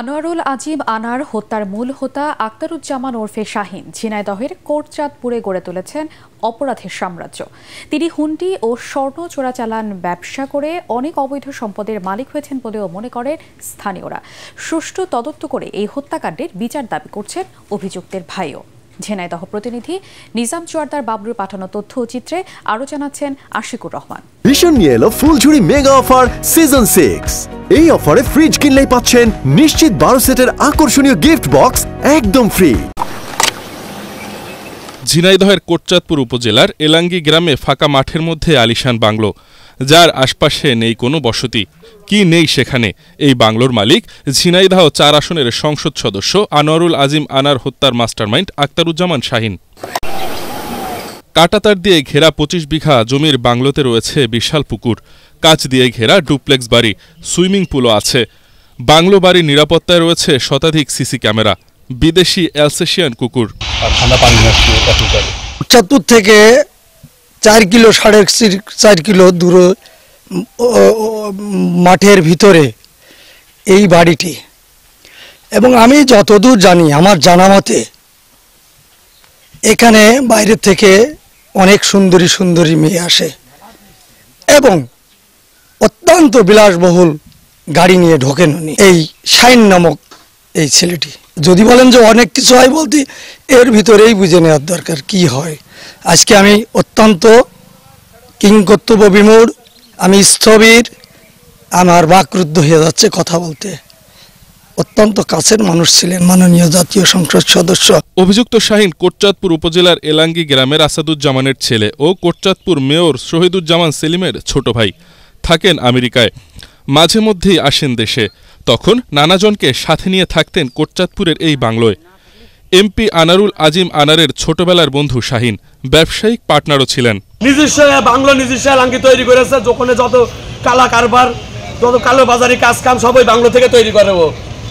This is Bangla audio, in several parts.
আনোয়ারুল আজিম আনার হত্যার মূল হোতা আক্তারুজ্জামান ওরফে শাহিন ঝিনাইদহের কোটচাঁদপুরে গড়ে তুলেছেন অপরাধের সাম্রাজ্য তিনি হুন্ডি ও স্বর্ণ চোরাচালান ব্যবসা করে অনেক অবৈধ সম্পদের মালিক হয়েছেন বলেও মনে করেন স্থানীয়রা সুষ্ঠু তদন্ত করে এই হত্যাকাণ্ডের বিচার দাবি করছেন অভিযুক্তের ভাইও ঝিনাইদহ প্রতিনিধি নিজাম চুয়ারদার বাবলুর পাঠানো তথ্য চিত্রে আরও জানাচ্ছেন আশিকুর রহমান ভীষণ নিয়ে এলো ফুলঝুরি মেগা অফার সিজন সিক্স এই অফারে ফ্রিজ কিনলেই পাচ্ছেন নিশ্চিত বারো সেটের আকর্ষণীয় গিফট বক্স একদম ফ্রি ঝিনাইদহের কোটচাঁদপুর উপজেলার এলাঙ্গি গ্রামে ফাঁকা মাঠের মধ্যে আলিশান বাংলো যার আশপাশে নেই কোনো বসতি কি নেই সেখানে এই বাংলোর মালিক ঝিনাইদহ চার আসনের সংসদ সদস্য আনোয়ারুল আজিম আনার হত্যার মাস্টারমাইন্ড আক্তারুজ্জামান শাহিন কাটাতার দিয়ে ঘেরা পঁচিশ বিঘা জমির বাংলোতে রয়েছে বিশাল পুকুর কাঁচ দিয়ে ঘেরা ডুপ্লেক্স বাড়ি সুইমিং পুলও আছে বাংলো বাড়ির নিরাপত্তায় রয়েছে শতাধিক সিসি ক্যামেরা বিদেশি অ্যালসেশিয়ান কুকুর চাঁদপুর থেকে চার কিলো সাড়ে চার কিলো দূর মাঠের ভিতরে এই বাড়িটি এবং আমি যতদূর জানি আমার জানা মতে এখানে বাইরের থেকে অনেক সুন্দরী সুন্দরী মেয়ে আসে এবং অত্যন্ত বিলাসবহুল গাড়ি নিয়ে ঢোকেন উনি এই শাইন নামক এই ছেলেটি যদি বলেন যে অনেক কিছু হয় বলতে এর ভিতরেই বুঝে নেওয়ার দরকার কি হয় আজকে আমি অত্যন্ত কিংকর্তব্য বিমূর আমি স্থবির আমার বাকরুদ্ধ হয়ে যাচ্ছে কথা বলতে অত্যন্ত কাছের মানুষ ছিলেন মাননীয় জাতীয় সংসদ সদস্য অভিযুক্ত শাহিন কোটচাঁদপুর উপজেলার এলাঙ্গি গ্রামের আসাদুজ্জামানের ছেলে ও কোটচাঁদপুর মেয়র শহীদুজ্জামান সেলিমের ছোট ভাই থাকেন আমেরিকায় মাঝে মধ্যেই আসেন দেশে তখন নানাজনকে সাথে নিয়ে থাকতেন কোটচাঁদপুরের এই বাংলোয় এমপি আনারুল আজিম আনারের ছোটবেলার বন্ধু শাহীন ব্যবসায়িক পার্টনারও ছিলেন নিজস্ব বাংলো নিজস্ব এলাঙ্গি তৈরি করেছে যখন যত কালা কারবার যত কালো বাজারি কাজ কাম সবই বাংলো থেকে তৈরি করবো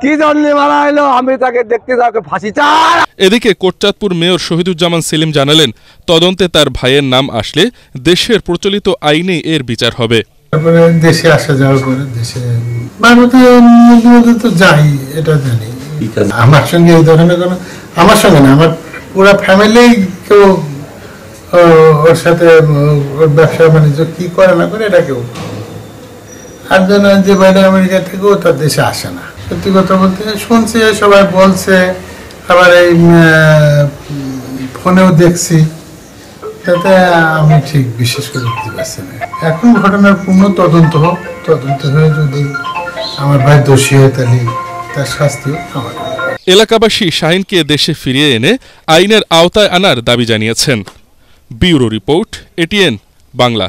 কি মারা আমি তাকে দেখতে ফাঁসি চার এদিকে কোটচাঁদপুর মেয়র শহীদুজ্জামান সেলিম জানালেন তদন্তে তার ভাইয়ের নাম আসলে দেশের প্রচলিত আইনে এর বিচার হবে তারপরে দেশে আসা দেশে ভারতে মানে তো যাই এটা জানি আমার সঙ্গে এই ধরনের কোনো আমার সঙ্গে না আমার পুরো ফ্যামিলি কেউ ওর সাথে ব্যবসা বাণিজ্য কি করে না করে এটা কেউ আর যেন যে বাইরে আমেরিকা থেকেও তার দেশে আসে না সত্যি কথা বলতে শুনছি সবাই বলছে আবার এই ফোনেও দেখছি তাতে আমি ঠিক বিশ্বাস করে দিতে পারছি না এখন ঘটনার পূর্ণ তদন্ত হোক তদন্ত হয়ে যদি আমার ভাই দোষী হয় তাহলে তার শাস্তি আমার এলাকাবাসী শাহিনকে দেশে ফিরিয়ে এনে আইনের আওতায় আনার দাবি জানিয়েছেন ব্যুরো রিপোর্ট এটিএন বাংলা